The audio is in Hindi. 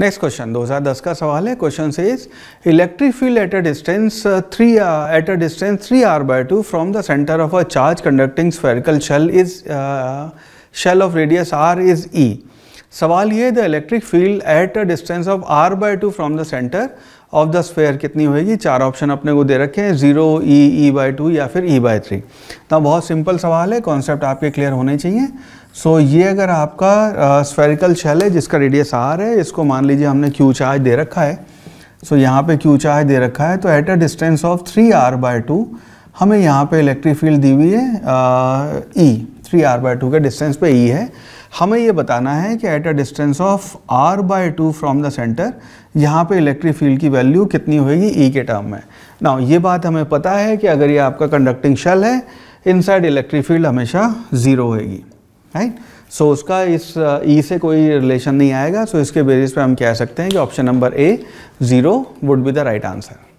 नेक्स्ट क्वेश्चन 2010 का सवाल है question say is electric field at a distance three at a distance three R by two from the centre of a charge conducting spherical shell is shell of radius R is E सवाल ये the electric field at a distance of R by two from the centre of the sphere कितनी होएगी चार ऑप्शन अपने को दे रखे हैं zero E E by two या फिर ई बाय थ्री तो बहुत सिंपल सवाल है कॉन्सेप्ट आपके क्लियर होने चाहिए सो so, ये अगर आपका स्फेरिकल शेल है जिसका रेडियस आर है इसको मान लीजिए हमने क्यू चार्ज दे रखा है सो so, यहाँ पे क्यू चार्ज दे रखा है तो at a distance of three R by two हमें यहाँ पे इलेक्ट्रिक फील्ड दी हुई है E three R by two के डिस्टेंस पे ई e है हमें ये बताना है कि at a distance of R by two from the centre यहाँ पे इलेक्ट्रिक फील्ड की वैल्यू कितनी होगी ई e के टर्म में ना ये बात हमें पता है कि अगर ये आपका कंडक्टिंग शेल है इनसाइड इलेक्ट्रिक फील्ड हमेशा ज़ीरो होगी राइट सो उसका इस ई e से कोई रिलेशन नहीं आएगा सो so इसके बेसिस पे हम कह सकते हैं कि option number A zero would be the right answer